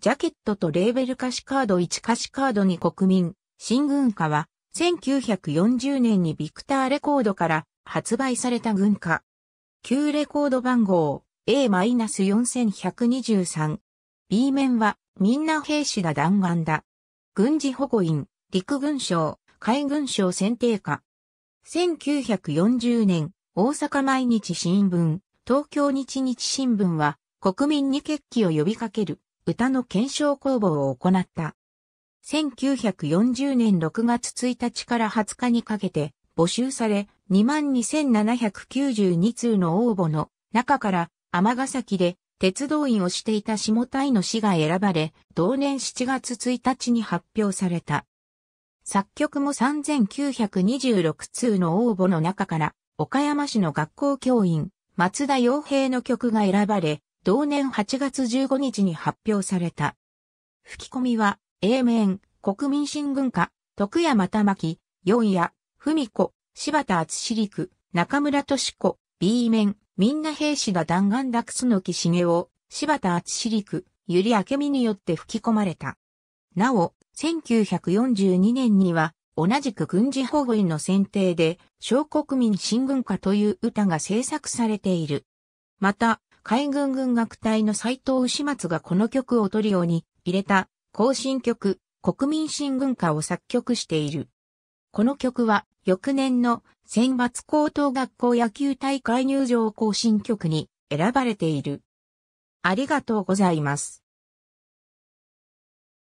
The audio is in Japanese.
ジャケットとレーベル歌詞カード1歌詞カード2国民、新軍歌は、1940年にビクターレコードから発売された軍歌。旧レコード番号 A-4123。B 面は、みんな兵士だ弾丸だ。軍事保護員、陸軍省、海軍省選定下。1940年、大阪毎日新聞、東京日日新聞は、国民に決起を呼びかける。歌の検証工房を行った。1940年6月1日から20日にかけて募集され22,792通の応募の中から尼崎で鉄道員をしていた下隊の市が選ばれ、同年7月1日に発表された。作曲も3926通の応募の中から、岡山市の学校教員、松田洋平の曲が選ばれ、同年8月15日に発表された。吹き込みは、A 面、国民新聞歌、徳山玉木、四夜、文子、柴田厚陸、中村敏子、B 面、みんな兵士が弾丸すの木茂を、柴田厚陸、ゆり明美によって吹き込まれた。なお、1942年には、同じく軍事保護員の選定で、小国民新軍歌という歌が制作されている。また、海軍軍楽隊の斎藤牛松がこの曲をトリオに入れた、行進曲、国民新軍歌を作曲している。この曲は、翌年の選抜高等学校野球大会入場行進曲に選ばれている。ありがとうございます。